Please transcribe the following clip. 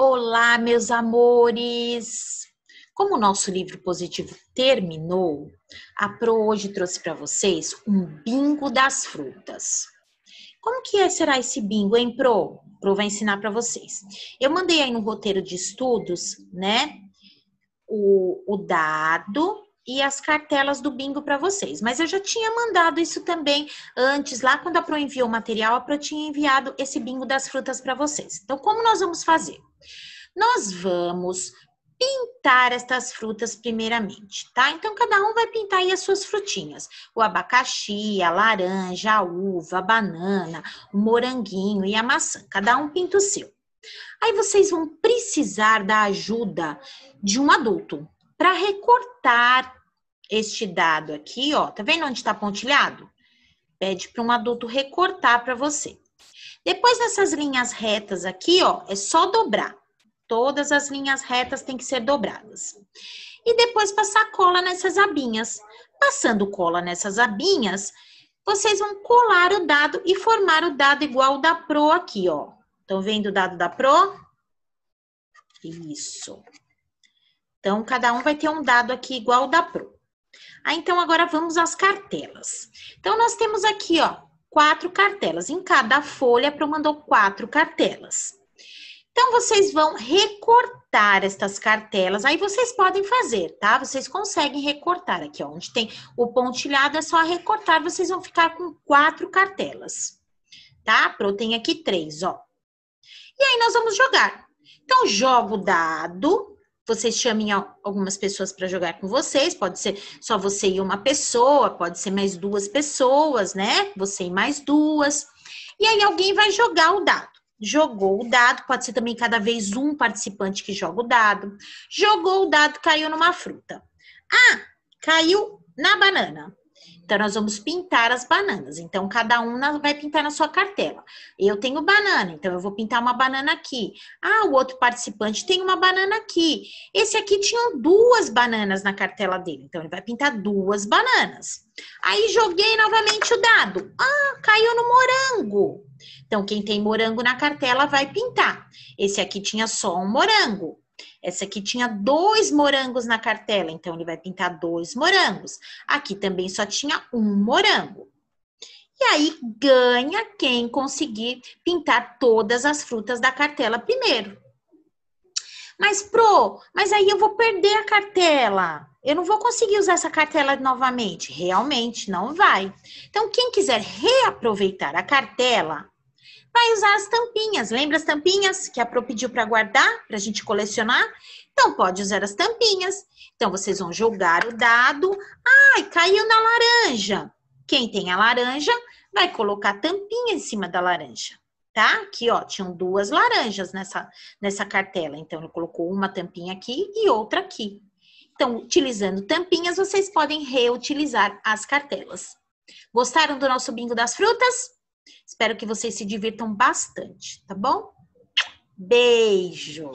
Olá, meus amores! Como o nosso livro positivo terminou, a Pro hoje trouxe para vocês um bingo das frutas. Como que é, será esse bingo, hein, Pro? Pro vai ensinar para vocês. Eu mandei aí no roteiro de estudos, né, o, o dado e as cartelas do bingo para vocês. Mas eu já tinha mandado isso também antes, lá quando a Pro enviou o material, a Pro tinha enviado esse bingo das frutas para vocês. Então, como nós vamos fazer? Nós vamos pintar estas frutas primeiramente, tá? Então cada um vai pintar aí as suas frutinhas. O abacaxi, a laranja, a uva, a banana, o moranguinho e a maçã. Cada um pinta o seu. Aí vocês vão precisar da ajuda de um adulto para recortar este dado aqui, ó. Tá vendo onde está pontilhado? Pede para um adulto recortar para você. Depois dessas linhas retas aqui, ó, é só dobrar. Todas as linhas retas têm que ser dobradas. E depois passar cola nessas abinhas. Passando cola nessas abinhas, vocês vão colar o dado e formar o dado igual o da Pro aqui, ó. Estão vendo o dado da Pro? Isso. Então, cada um vai ter um dado aqui igual o da Pro. Ah, então agora vamos às cartelas. Então, nós temos aqui, ó, quatro cartelas. Em cada folha, a Pro mandou quatro cartelas. Então, vocês vão recortar estas cartelas. Aí vocês podem fazer, tá? Vocês conseguem recortar aqui, ó, onde tem o pontilhado, é só recortar. Vocês vão ficar com quatro cartelas, tá? A Pro tem aqui três, ó. E aí nós vamos jogar. Então, jogo o dado, vocês chamem algumas pessoas para jogar com vocês, pode ser só você e uma pessoa, pode ser mais duas pessoas, né? Você e mais duas. E aí alguém vai jogar o dado. Jogou o dado, pode ser também cada vez um participante que joga o dado. Jogou o dado, caiu numa fruta. Ah, caiu na banana. Então, nós vamos pintar as bananas. Então, cada um vai pintar na sua cartela. Eu tenho banana, então eu vou pintar uma banana aqui. Ah, o outro participante tem uma banana aqui. Esse aqui tinha duas bananas na cartela dele, então ele vai pintar duas bananas. Aí joguei novamente o dado. Ah, caiu no morango. Então, quem tem morango na cartela vai pintar. Esse aqui tinha só um morango. Essa aqui tinha dois morangos na cartela, então ele vai pintar dois morangos. Aqui também só tinha um morango. E aí ganha quem conseguir pintar todas as frutas da cartela primeiro. Mas, Pro, mas aí eu vou perder a cartela. Eu não vou conseguir usar essa cartela novamente. Realmente, não vai. Então, quem quiser reaproveitar a cartela, vai usar as tampinhas. Lembra as tampinhas que a Pro pediu para guardar, para a gente colecionar? Então, pode usar as tampinhas. Então, vocês vão jogar o dado. Ai, caiu na laranja. Quem tem a laranja vai colocar a tampinha em cima da laranja, tá? Aqui, ó, tinham duas laranjas nessa, nessa cartela. Então, ele colocou uma tampinha aqui e outra aqui. Então, utilizando tampinhas, vocês podem reutilizar as cartelas. Gostaram do nosso bingo das frutas? Espero que vocês se divirtam bastante, tá bom? Beijo!